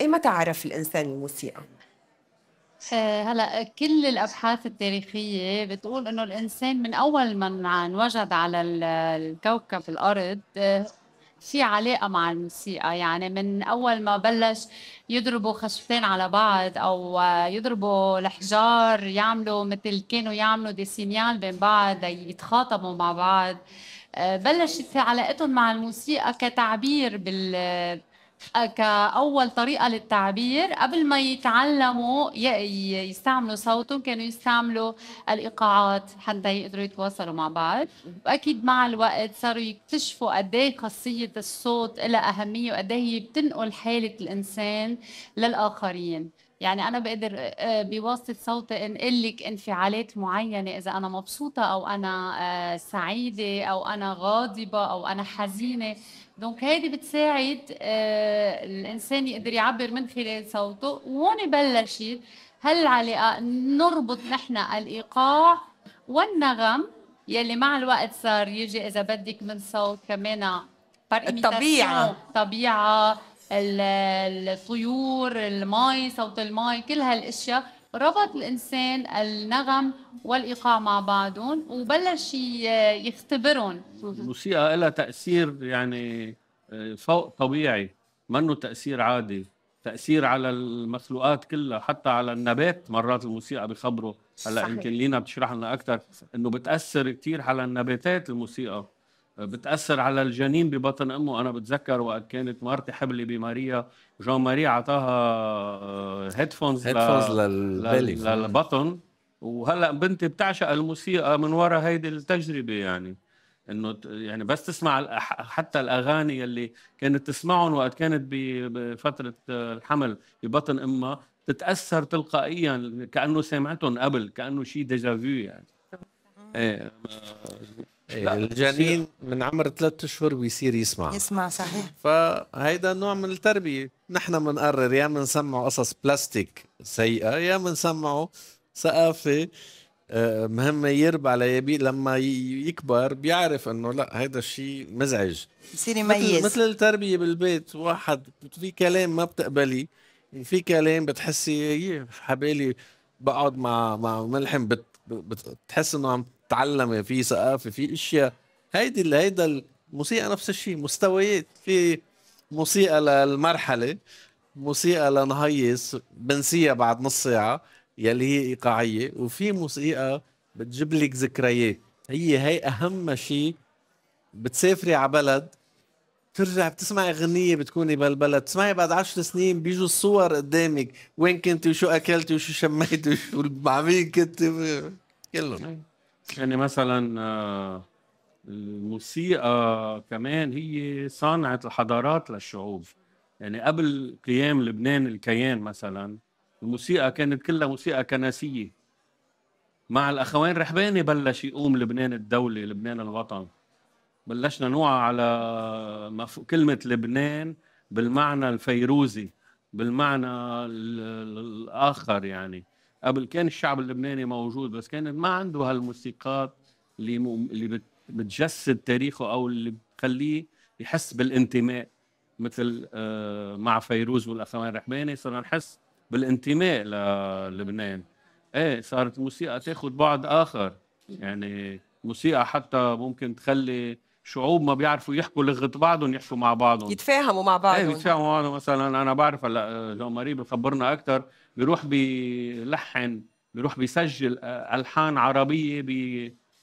اي متى عرف الإنسان الموسيقى؟ آه، هلا كل الابحاث التاريخيه بتقول انه الانسان من اول ما انوجد على الكوكب الارض آه، في علاقة مع الموسيقى يعني من أول ما بلش يضربوا خشبتين على بعض أو آه، يضربوا الحجار يعملوا مثل كانوا يعملوا دي سينيال بين بعض يتخاطبوا مع بعض بلشت علاقتهم مع الموسيقى كتعبير بال كأول طريقة للتعبير قبل ما يتعلموا يستعملوا صوتهم كانوا يستعملوا الإيقاعات حتى يقدروا يتواصلوا مع بعض وأكيد مع الوقت صاروا يكتشفوا قديه خاصية الصوت لها أهمية وقد إيه هي بتنقل حالة الإنسان للآخرين يعني انا بقدر بواسطه صوتي انقل لك انفعالات معينه اذا انا مبسوطه او انا سعيده او انا غاضبه او انا حزينه دونك هذه بتساعد آه، الانسان يقدر يعبر من خلال صوته وهون بلشت هالعلاقه نربط نحن الايقاع والنغم يلي مع الوقت صار يجي اذا بدك من صوت كمان الطبيعه الطبيعه الطيور المي صوت المي كل هالاشياء ربط الإنسان النغم والإيقاع مع بعضهم وبلش يختبرهم الموسيقى لها تأثير يعني آه، فوق طبيعي منه تأثير عادي تأثير على المخلوقات كلها حتى على النبات مرات الموسيقى بخبره هلا يمكن لينا بتشرح لنا أكثر إنه بتأثر كثير على النباتات الموسيقى بتاثر على الجنين ببطن امه انا بتذكر وقت كانت مرتي حبلي بماريا جون ماري اعطاها هيدفونز هيدفونز للبالي للبطن وهلا بنتي بتعشق الموسيقى من وراء هيدي التجربه يعني انه يعني بس تسمع حتى الاغاني اللي كانت تسمعهم وقت كانت بفتره الحمل ببطن امها تتاثر تلقائيا كانه سمعتهم قبل كانه شيء فيو يعني ايه إيه، الجنين من عمر ثلاثة اشهر بيصير يسمع يسمع صحيح فهيدا نوع من التربيه نحن بنقرر يا بنسمعه قصص بلاستيك سيئه يا بنسمعه ثقافه آه، مهمة يربى على يبي لما يكبر بيعرف انه لا هيدا الشيء مزعج بصير يميز مثل, مثل التربية بالبيت واحد في كلام ما بتقبلي وفي كلام بتحسي إيه، حبالي بقعد مع مع ملحم بت بتحس انه عم تعلم في ثقافه في اشياء هيدي هيدا الموسيقى نفس الشيء مستويات في موسيقى للمرحله موسيقى لنهيص بنسيها بعد نص ساعه يلي هي ايقاعيه وفي موسيقى بتجيب لك ذكريات هي هي اهم شيء بتسافري على بلد ترجع بتسمعي اغنيه بتكوني بهالبلد تسمعي بعد عشر سنين بيجوا الصور قدامك وين كنت وشو اكلت وشو شميت وشو مع مين كنت كلهم يعني مثلا آه، الموسيقى كمان هي صانعة الحضارات للشعوب يعني قبل قيام لبنان الكيان مثلا الموسيقى كانت كلها موسيقى كنسية مع الأخوين رحباني بلش يقوم لبنان الدولة لبنان الوطن بلشنا نوعى على مف... كلمة لبنان بالمعنى الفيروزي بالمعنى الآخر يعني قبل كان الشعب اللبناني موجود بس كان ما عنده هالموسيقات اللي م... اللي بتجسد تاريخه او اللي بتخليه يحس بالانتماء مثل آه، مع فيروز والاخوان الرحباني صرنا نحس بالانتماء للبنان ايه صارت الموسيقى تاخذ بعد اخر يعني موسيقى حتى ممكن تخلي شعوب ما بيعرفوا يحكوا لغه بعضهم يحكوا مع بعضهم يتفاهموا مع بعضهم ايه يتفاهموا مع بعضهم مثلا انا بعرف هلا جون آه، ماري بخبرنا اكثر بيروح بيلحن بيروح بيسجل آه، الحان عربيه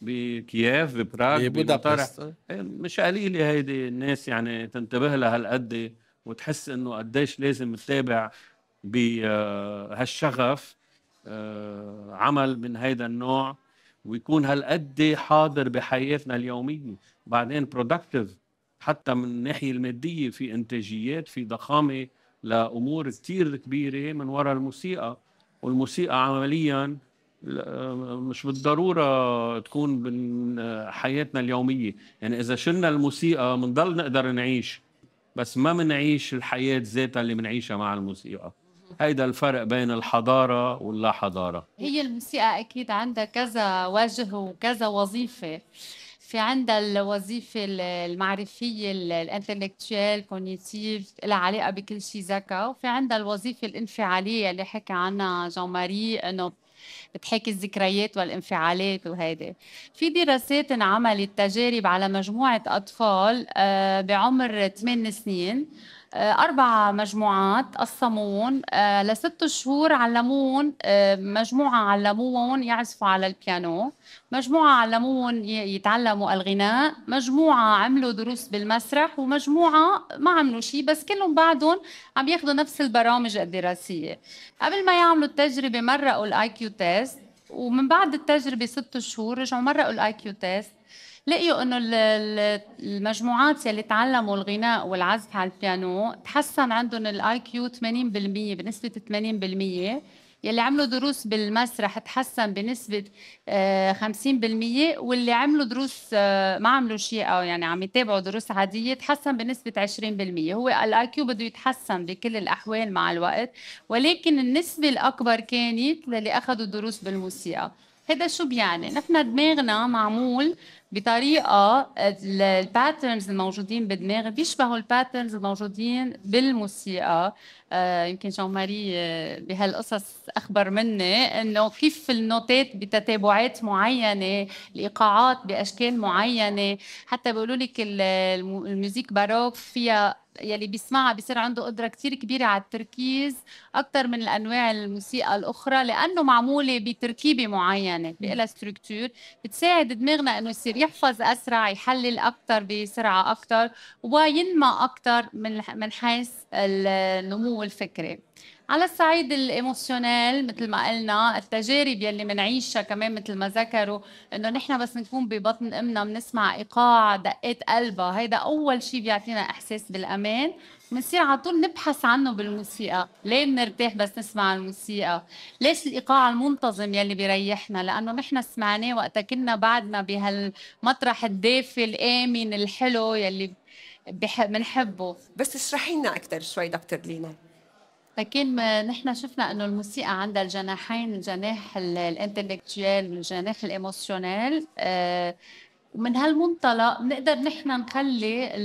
بكييف ببراغ ببودابست إيه، مش قليله هيدي الناس يعني تنتبه لها هالقد وتحس انه قديش لازم تتابع بهالشغف آه، آه، عمل من هيدا النوع ويكون هالقد حاضر بحياتنا اليوميه بعدين برودكتيف حتى من الناحيه الماديه في انتاجيات في ضخامه لامور كثير كبيره من وراء الموسيقى والموسيقى عمليا آه، مش بالضروره تكون من حياتنا اليوميه يعني اذا شلنا الموسيقى بنضل نقدر نعيش بس ما بنعيش الحياه ذاتها اللي بنعيشها مع الموسيقى هيدا الفرق بين الحضارة واللا حضارة هي الموسيقى أكيد عندها كذا وجه وكذا وظيفة في عندها الوظيفة المعرفية الانتلكتوال كونيتيف لها علاقة بكل شيء ذكاء وفي عندها الوظيفة الانفعالية اللي حكى عنها جون ماري انه بتحكي الذكريات والانفعالات وهيدي في دراسات انعملت تجارب على مجموعة أطفال آه، بعمر 8 سنين آه، أربع مجموعات قسمون آه، لست شهور علمون آه، مجموعة علمون يعزفوا على البيانو مجموعة علمون يتعلموا الغناء مجموعة عملوا دروس بالمسرح ومجموعة ما عملوا شيء بس كلهم بعدهم عم ياخذوا نفس البرامج الدراسية قبل ما يعملوا التجربة مرقوا الاي كيو تيست ومن بعد التجربة ست شهور رجعوا مرقوا الاي كيو تيست لقيوا انه المجموعات يلي تعلموا الغناء والعزف على البيانو تحسن عندهم الاي كيو 80% بنسبه 80% يلي عملوا دروس بالمسرح تحسن بنسبة 50% آه، واللي عملوا دروس آه، ما عملوا شيء أو يعني عم يتابعوا دروس عادية تحسن بنسبة 20% هو الاي كيو بده يتحسن بكل الأحوال مع الوقت ولكن النسبة الأكبر كانت للي أخذوا دروس بالموسيقى هذا شو بيعني؟ نحن دماغنا معمول بطريقه الباترنز الموجودين بدماغي بيشبهوا الباترنز الموجودين بالموسيقى آه، يمكن جون ماري آه، بهالقصص اخبر مني انه كيف النوتات بتتابعات معينه الايقاعات باشكال معينه حتى بيقولوا لك الموزيك باروك فيها يلي بيسمعها بيصير عنده قدره كتير كبيره على التركيز اكثر من الانواع الموسيقى الاخرى لانه معموله بتركيبه معينه بلا ستركتور بتساعد دماغنا انه يصير يحفظ اسرع يحلل اكثر بسرعه اكثر وينمى اكثر من من حيث النمو الفكري على الصعيد الايموشنال مثل ما قلنا التجارب يلي بنعيشها كمان مثل ما ذكروا انه نحن بس نكون ببطن امنا بنسمع ايقاع دقات قلبها هيدا اول شيء بيعطينا احساس بالامان بنصير على طول نبحث عنه بالموسيقى ليه بنرتاح بس نسمع الموسيقى ليش الايقاع المنتظم يلي بيريحنا لانه نحن سمعناه وقتها كنا بعدنا بهالمطرح الدافي الامن الحلو يلي بنحبه بس اشرحي لنا اكثر شوي دكتور لينا لكن ما نحن شفنا انه الموسيقى عندها الجناحين الجناح الانتلكتويال والجناح الايموشنال آه، ومن هالمنطلق بنقدر نحن نخلي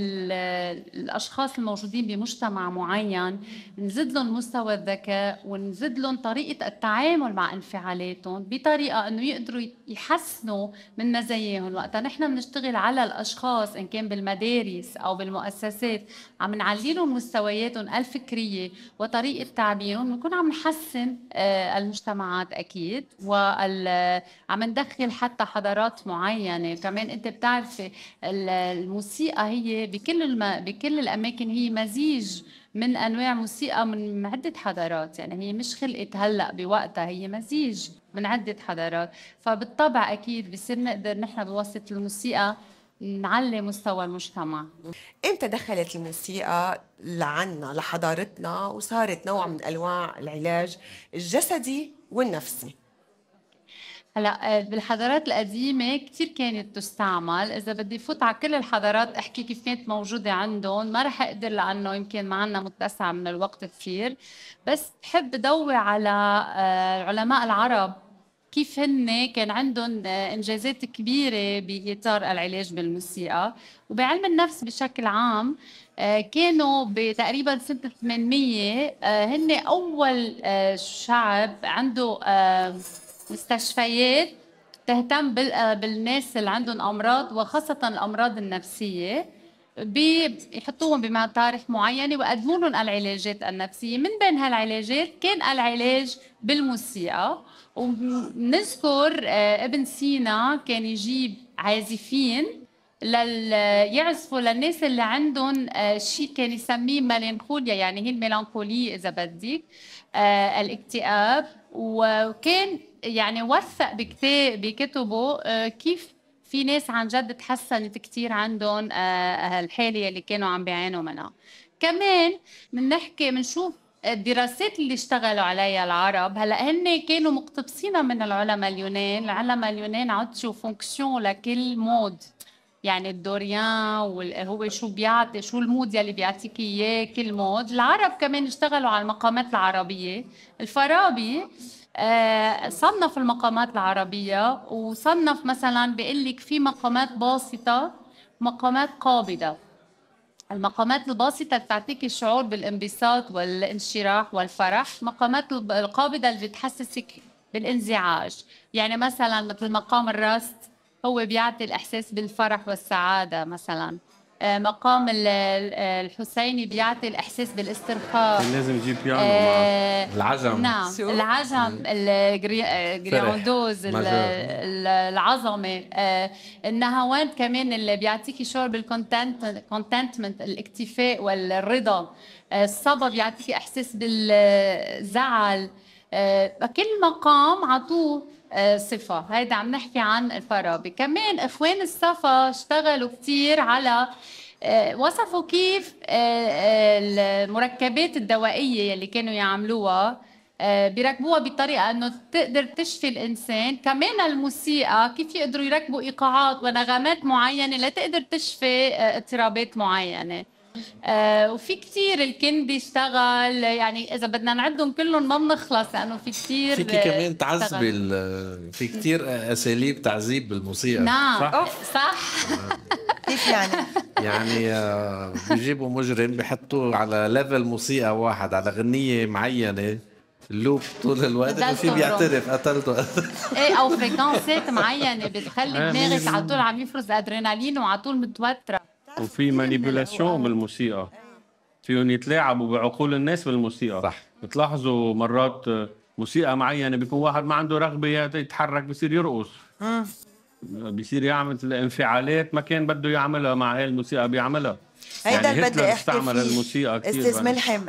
الاشخاص الموجودين بمجتمع معين نزيد لهم مستوى الذكاء ونزيد لهم طريقه التعامل مع انفعالاتهم بطريقه انه يقدروا يحسنوا من مزاياهم وقتها نحن بنشتغل على الاشخاص ان كان بالمدارس او بالمؤسسات عم نعلي لهم مستوياتهم الفكريه وطريقه تعبيرهم بنكون عم نحسن آه، المجتمعات اكيد وعم ندخل حتى حضارات معينه كمان انت بتعرفي الموسيقى هي بكل الم... بكل الاماكن هي مزيج من انواع موسيقى من عده حضارات يعني هي مش خلقت هلا بوقتها هي مزيج من عده حضارات فبالطبع اكيد بصير نقدر نحن بواسطه الموسيقى نعلي مستوى المجتمع امتى دخلت الموسيقى لعنا لحضارتنا وصارت نوع من انواع العلاج الجسدي والنفسي هلا آه، بالحضارات القديمه كثير كانت تستعمل اذا بدي فوت على كل الحضارات احكي كيف كانت موجوده عندهم ما رح اقدر لانه يمكن ما عندنا متسع من الوقت كثير بس بحب ضوي على آه، علماء العرب كيف هن كان عندهم آه، انجازات كبيره باطار العلاج بالموسيقى وبعلم النفس بشكل عام كانوا بتقريبا سنه 800 هن اول شعب عنده مستشفيات تهتم آه، بالناس اللي عندهم امراض وخاصه الامراض النفسيه بيحطوهم بمطارح معينه ويقدموا لهم العلاجات النفسيه من بين هالعلاجات كان العلاج بالموسيقى وبنذكر آه، ابن سينا كان يجيب عازفين لل... يعزفوا للناس اللي عندهم آه، شيء كان يسميه ملانكوليا يعني هي الميلانخولية إذا بدك الاكتئاب وكان يعني وثق بكتاب بكتبه آه، كيف في ناس عن جد تحسنت كثير عندهم آه، آه، الحاله اللي كانوا عم بيعانوا منها كمان بنحكي بنشوف الدراسات اللي اشتغلوا عليها العرب هلا هن كانوا مقتبسين من العلماء اليونان العلماء اليونان عطشوا فونكسيون لكل مود يعني الدوريان هو شو بيعطي شو المود يلي بيعطيك اياه كل مود العرب كمان اشتغلوا على المقامات العربيه الفارابي آه، صنف المقامات العربية وصنف مثلا بيقول لك في مقامات باسطة مقامات قابضة المقامات الباسطة بتعطيك الشعور بالانبساط والانشراح والفرح مقامات القابضة اللي بتحسسك بالانزعاج يعني مثلا مثل مقام الراست هو بيعطي الإحساس بالفرح والسعادة مثلا آه، مقام الحسيني بيعطي الاحساس بالاسترخاء لازم يجيب بيانو آه مع العجم نعم سيو. العجم الجرياندوز العظمه آه النهاوند كمان اللي بيعطيكي شعور بالكونتنت كونتنتمنت الاكتفاء والرضا آه الصبا بيعطيكي احساس بالزعل آه كل مقام عطوه آه، صفة هيدا عم نحكي عن الفارابي كمان إخوان الصفا اشتغلوا كتير على آه، وصفوا كيف آه، المركبات الدوائية اللي كانوا يعملوها بيركبوها بطريقة أنه تقدر تشفي الإنسان كمان الموسيقى كيف يقدروا يركبوا إيقاعات ونغمات معينة لتقدر تشفي اضطرابات معينة آه، وفي كثير الكن بيشتغل يعني اذا بدنا نعدهم كلهم ما بنخلص لانه يعني في كثير فيكي كمان تعذبي في كثير اساليب تعذيب بالموسيقى نعم صح؟ صح آه. كيف يعني؟ يعني يعني بيجيبوا مجرم بحطوه على ليفل موسيقى واحد على غنيه معينه اللوب طول الوقت وفي بيعترف قتلته ايه او فريكونسات معينه بتخلي دماغك على طول عم يفرز ادرينالين وعلى طول متوتره وفي مانيبيولاسيون بالموسيقى فيهم يتلاعبوا بعقول الناس بالموسيقى صح بتلاحظوا مرات موسيقى معينه بيكون واحد ما عنده رغبه يتحرك بصير يرقص بصير يعمل الانفعالات ما كان بده يعملها مع هاي الموسيقى بيعملها هيدا يعني بدي احكي استعمل الموسيقى كثير استاذ ملحم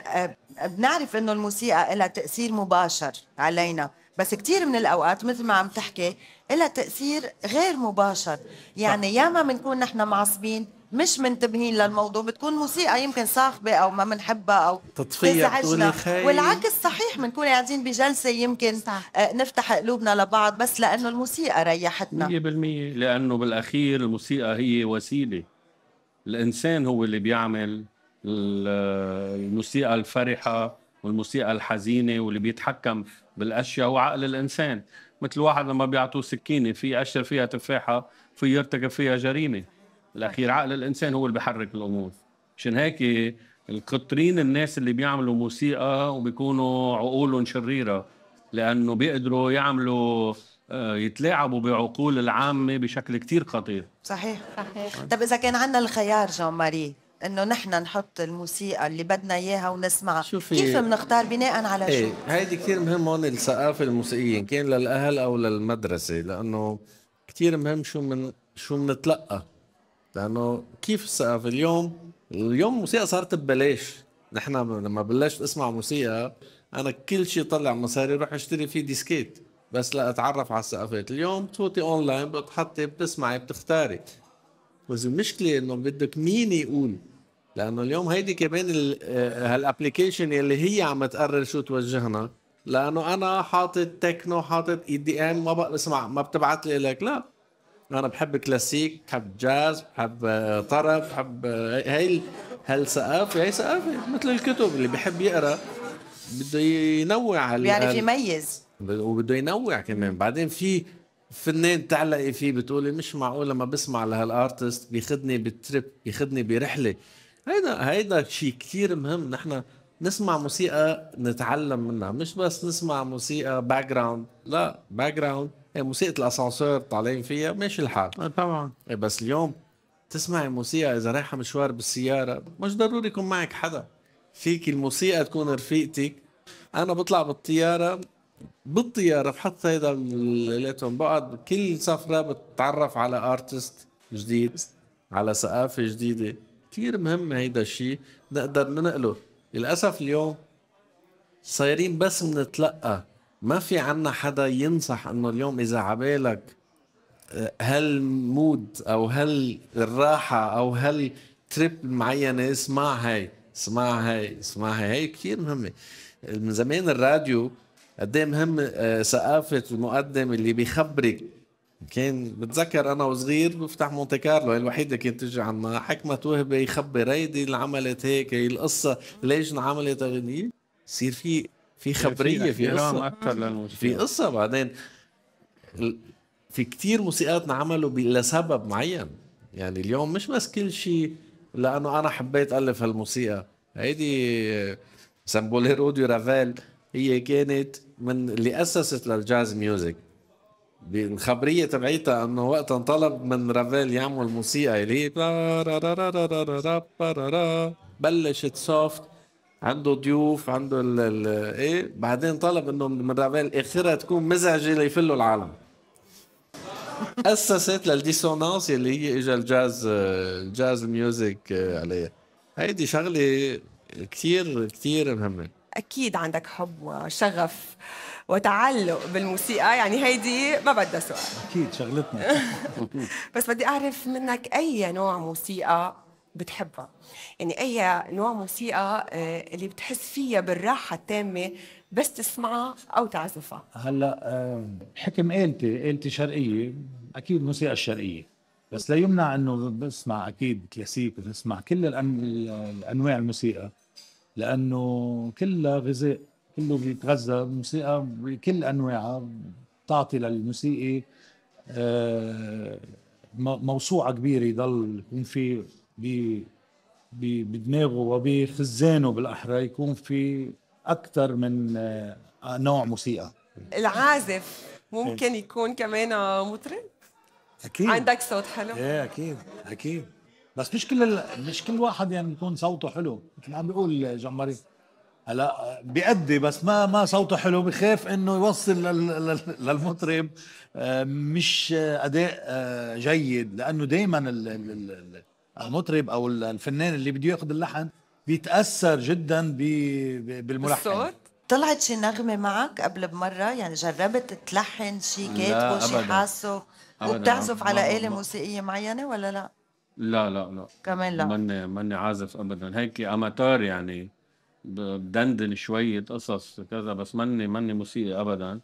بنعرف انه الموسيقى لها تاثير مباشر علينا بس كثير من الاوقات مثل ما عم تحكي لها تاثير غير مباشر يعني ياما بنكون نحن معصبين مش منتبهين للموضوع بتكون موسيقى يمكن صاخبه او ما بنحبها او تطفيه بتقولي خايف والعكس صحيح بنكون قاعدين بجلسه يمكن صح. آه، نفتح قلوبنا لبعض بس لانه الموسيقى ريحتنا 100% لانه بالاخير الموسيقى هي وسيله الانسان هو اللي بيعمل الموسيقى الفرحه والموسيقى الحزينه واللي بيتحكم بالاشياء هو عقل الانسان مثل واحد لما بيعطوه سكينه في أشياء فيها تفاحه في يرتكب فيها جريمه الاخير عقل الانسان هو اللي بيحرك الامور عشان هيك القطرين الناس اللي بيعملوا موسيقى وبيكونوا عقولهم شريره لانه بيقدروا يعملوا آه، يتلاعبوا بعقول العامه بشكل كتير خطير صحيح صحيح طب اذا كان عندنا الخيار جون ماري انه نحن نحط الموسيقى اللي بدنا اياها ونسمعها شوفي كيف بنختار بناء على ايه شو هيدي كثير مهم هون الثقافه الموسيقيه ان كان للاهل او للمدرسه لانه كثير مهم شو من شو بنتلقى لانه كيف السقف اليوم اليوم الموسيقى صارت ببلاش نحن لما بلشت اسمع موسيقى انا كل شيء طلع مصاري روح اشتري فيه ديسكيت بس لا اتعرف على السقفات اليوم توتي اونلاين بتحطي بتسمعي بتختاري بس المشكله انه بدك مين يقول لانه اليوم هيدي كمان آه، هالابلكيشن اللي هي عم تقرر شو توجهنا لانه انا حاطط تكنو حاطط اي دي ام ما بسمع ما بتبعت لي لك لا انا بحب كلاسيك بحب جاز بحب آه، طرب بحب هاي آه، هالثقافه هاي ثقافه مثل الكتب اللي بحب يقرا بده ينوع بيعرف يميز وبده ينوع كمان بعدين في فنان تعلقي فيه بتقولي مش معقول لما بسمع لهالارتست بيخدني بالتريب بيخدني برحله هيدا هيدا شيء كثير مهم نحن نسمع موسيقى نتعلم منها مش بس نسمع موسيقى باك جراوند لا باك جراوند يعني موسيقى الاسانسير طالعين فيها ماشي الحال آه، طبعا إيه، بس اليوم تسمعي موسيقى اذا رايحه مشوار بالسياره مش ضروري يكون معك حدا فيك الموسيقى تكون رفيقتك انا بطلع بالطياره بالطياره بحط هيدا الليتون بقعد كل سفره بتعرف على ارتست جديد على ثقافه جديده كثير مهم هيدا الشيء نقدر ننقله للاسف اليوم صايرين بس بنتلقى ما في عنا حدا ينصح انه اليوم اذا عبالك هالمود او هل الراحه او هل تريب معينه اسمع هاي اسمع هاي اسمع هاي هي كثير مهمه من زمان الراديو قد إيه مهم آه، ثقافه المقدم اللي بيخبرك كان بتذكر انا وصغير بفتح مونتي كارلو هي الوحيده كانت تجي عنا حكمة وهبه يخبر هيدي اللي عملت هيك هي القصه ليش انعملت اغنيه يصير في في خبريه في قصه في قصه بعدين في كتير موسيقات انعملوا لسبب معين يعني اليوم مش بس كل شيء لانه انا حبيت الف هالموسيقى هيدي سامبوليرو دي رافيل هي كانت من اللي اسست للجاز ميوزك بالخبريه تبعيتها انه وقت انطلب من رافيل يعمل موسيقى اللي بلشت سوفت عنده ضيوف عنده ال ال ايه بعدين طلب انه من رافيل اخرها تكون مزعجه ليفلوا العالم اسست للديسونانس اللي هي اجى الجاز الجاز ميوزك آه، عليها هيدي شغله كثير كثير مهمه اكيد عندك حب وشغف وتعلق بالموسيقى يعني هيدي ما بدها سؤال اكيد شغلتنا بس بدي اعرف منك اي نوع موسيقى بتحبها يعني اي نوع موسيقى آه، اللي بتحس فيها بالراحه التامه بس تسمعها او تعزفها هلا حكم آلتي آلتي شرقيه اكيد موسيقى الشرقيه بس لا يمنع انه بسمع اكيد كلاسيك بسمع كل الانواع الموسيقى لانه كلها غذاء كله بيتغذى موسيقى بكل انواعها بتعطي للموسيقي آه، موسوعه كبيره يضل يكون في بدماغه وبخزانه بالاحرى يكون في اكثر من آه، نوع موسيقى العازف ممكن إيه. يكون كمان مطرب اكيد عندك صوت حلو ايه اكيد اكيد بس مش كل ال... مش كل واحد يعني يكون صوته حلو مثل عم بيقول جمري هلا بيأدي بس ما ما صوته حلو بخاف انه يوصل للمطرب آه، مش اداء آه، جيد لانه دائما المطرب او الفنان اللي بده ياخذ اللحن بيتاثر جدا بالملحن الصوت طلعت شي نغمه معك قبل بمره يعني جربت تلحن شي كاتبه شي حاسه وبتعزف على آلة موسيقية معينة ولا لا؟ لا لا لا كمان لا ماني ماني عازف ابدا هيك اماتور يعني بدندن شوية قصص كذا بس ماني ماني موسيقي أبدا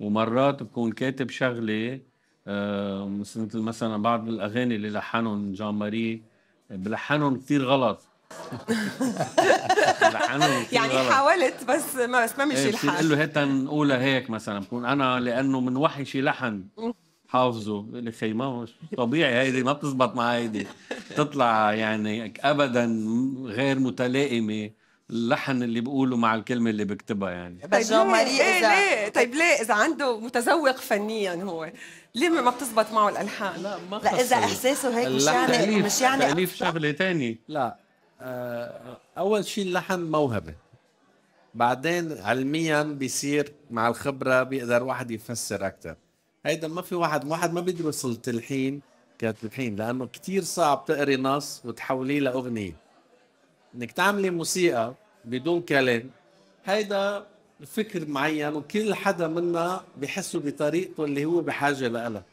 ومرات بكون كاتب شغلة آه، مثل مثلا بعض الأغاني اللي لحنهم جان ماري بلحنهم كثير غلط يعني غلط. حاولت بس ما بس ما مشي إيه، الحال بقول له هات نقولها هيك مثلا بكون انا لانه من وحي شي لحن حافظه بقول لي خي ما طبيعي هيدي ما بتزبط مع هيدي بتطلع يعني ابدا غير متلائمه اللحن اللي بقوله مع الكلمه اللي بكتبها يعني طيب ليه إيه ليه, ليه؟ طيب, طيب ليه اذا عنده متذوق فنيا هو ليه ما بتزبط معه الالحان لا ما لا اذا احساسه هيك مش يعني تأليف. مش يعني تاليف شغله ثانيه لا آه، اول شيء اللحن موهبه بعدين علميا بيصير مع الخبره بيقدر واحد يفسر اكثر هيدا ما في واحد واحد ما بيدرس التلحين كتلحين لانه كثير صعب تقري نص وتحوليه لاغنيه انك تعملي موسيقى بدون كلام هيدا فكر معين وكل حدا منا بحسه بطريقته اللي هو بحاجه لها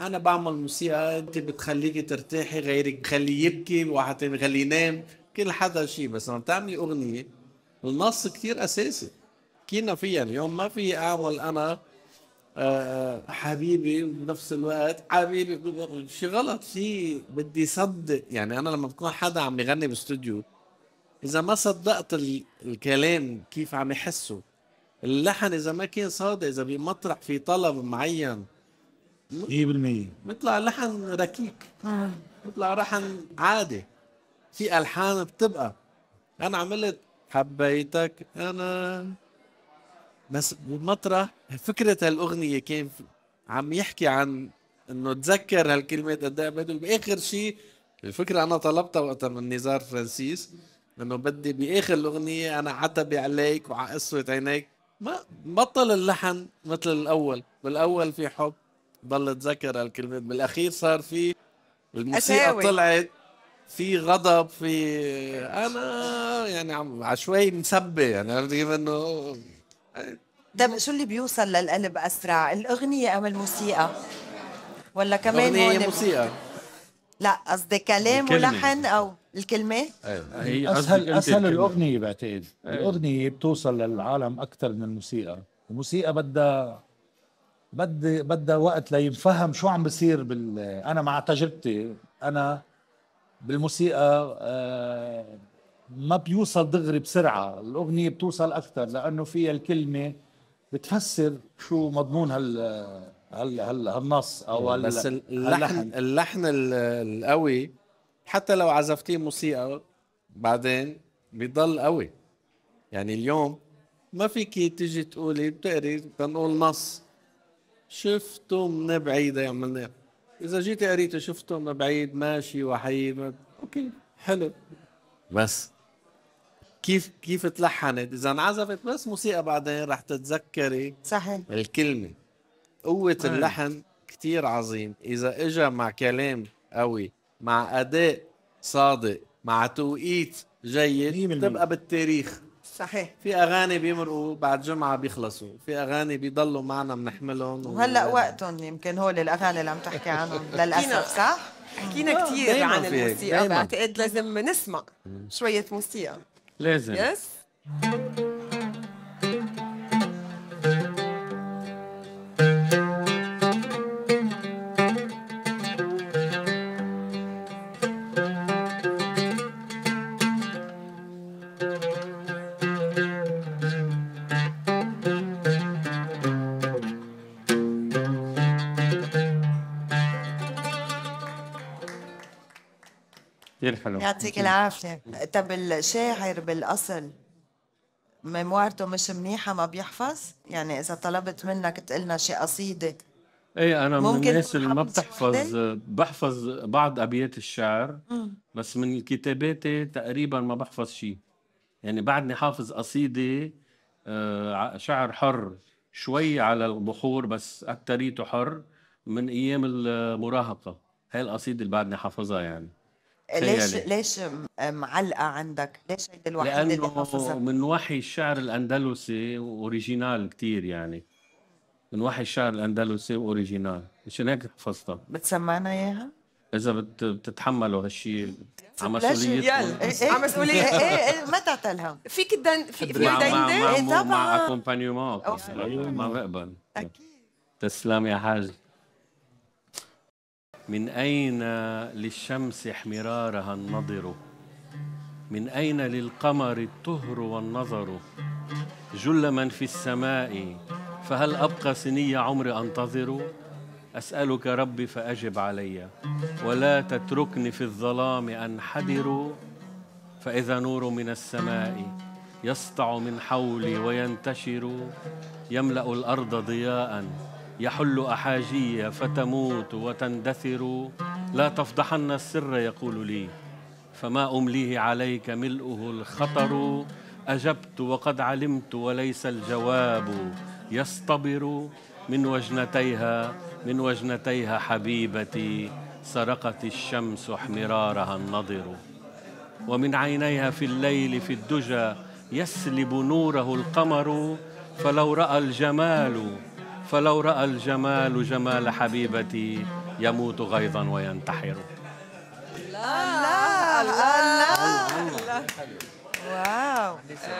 انا بعمل موسيقى انت بتخليك ترتاحي غيرك بخليه يبكي واحد تاني بخليه ينام كل حدا شيء بس لما تعملي اغنيه النص كثير اساسي كينا فيها اليوم ما في اعمل انا آه، آه، حبيبي بنفس الوقت حبيبي شي غلط شي بدي صدق يعني انا لما بكون حدا عم يغني باستوديو اذا ما صدقت الكلام كيف عم يحسوا اللحن اذا ما كان صادق اذا بمطرح في طلب معين 100% بيطلع لحن ركيك آه. بيطلع لحن عادي في الحان بتبقى انا عملت حبيتك انا بس بمطرح فكره هالاغنيه كان عم يحكي عن انه تذكر هالكلمات قد ايه باخر شيء الفكره انا طلبتها وقتها من نزار فرانسيس لانه بدي باخر الاغنيه انا عتبي عليك وعقسوة عينيك ما بطل اللحن مثل الاول بالاول في حب ضل اتذكر الكلمات بالاخير صار في الموسيقى أساوي. طلعت في غضب في انا يعني عم عشوائي مسبه يعني عرفت كيف انه طيب شو اللي بيوصل للقلب اسرع الاغنيه ام الموسيقى ولا كمان الاغنيه موسيقى لا قصدي كلام ولحن او الكلمه أيوة. أه، هي اسهل اسهل الاغنيه بعتقد أيوة. الاغنيه بتوصل للعالم اكثر من الموسيقى الموسيقى بدها بدها بدها وقت لينفهم شو عم بصير بال انا مع تجربتي انا بالموسيقى أه، ما بيوصل دغري بسرعه الاغنيه بتوصل اكثر لانه فيها الكلمه بتفسر شو مضمون هال هل هل هالنص او هال إيه، بس اللحن اللحن, اللحن القوي حتى لو عزفتيه موسيقى بعدين بيضل قوي يعني اليوم ما فيك تيجي تقولي بتقري تنقول نص شفته من بعيد يا عملناه إذا جيت قريته شفته من بعيد ماشي وحيد ما... أوكي حلو بس كيف كيف تلحنت إذا انعزفت بس موسيقى بعدين رح تتذكري صحيح الكلمة قوة إيه. اللحن كتير عظيم إذا إجا مع كلام قوي مع أداء صادق مع توقيت جيد تبقى بالتاريخ صحيح في اغاني بيمرقوا بعد جمعه بيخلصوا في اغاني بيضلوا معنا بنحملهم وهلا و... وقتهم يمكن هول الاغاني اللي عم تحكي عنهم للاسف صح حكينا آه، كثير عن الموسيقى بعتقد لازم نسمع شويه موسيقى لازم يس yes? كثير حلو يعطيك العافية طب الشاعر بالأصل ميموارته مش منيحة ما بيحفظ يعني إذا طلبت منك تقلنا شي قصيدة اي انا من الناس اللي ما بتحفظ بحفظ بعض ابيات الشعر بس من كتاباتي تقريبا ما بحفظ شيء يعني بعدني حافظ قصيده آه، شعر حر شوي على البخور بس اكتريته حر من ايام المراهقه هاي القصيده اللي بعدني حافظها يعني ليش ليش آه، معلقه عندك؟ ليش هيدي الوحيده اللي لانه حافظها؟ من وحي الشعر الاندلسي اوريجينال كثير يعني من وحي الشعر الاندلسي اوريجينال عشان هيك حفظتها بتسمعنا اياها؟ اذا بت... بتتحملوا هالشيء على مسؤوليتكم علي إيه، إيه، إيه، مسووليه ايه ايه ما تعتلها فيك تدن في دندن مع مع, اكومبانيومون ما بقبل اكيد تسلم يا حاج من أين للشمس احمرارها النضر من أين للقمر الطهر والنظر جل من في السماء فهل أبقى سني عمري أنتظر أسألك ربي فأجب علي ولا تتركني في الظلام أنحدر فإذا نور من السماء يسطع من حولي وينتشر يملأ الأرض ضياءً يحل أحاجي فتموت وتندثر لا تفضحن السر يقول لي فما أمليه عليك ملؤه الخطر أجبت وقد علمت وليس الجواب يصطبر من وجنتيها من وجنتيها حبيبتي سرقت الشمس احمرارها النضر ومن عينيها في الليل في الدجى يسلب نوره القمر فلو رأى الجمال فلو رأى الجمال جمال حبيبتي يموت غيظا وينتحر الله الله الله, الله. واو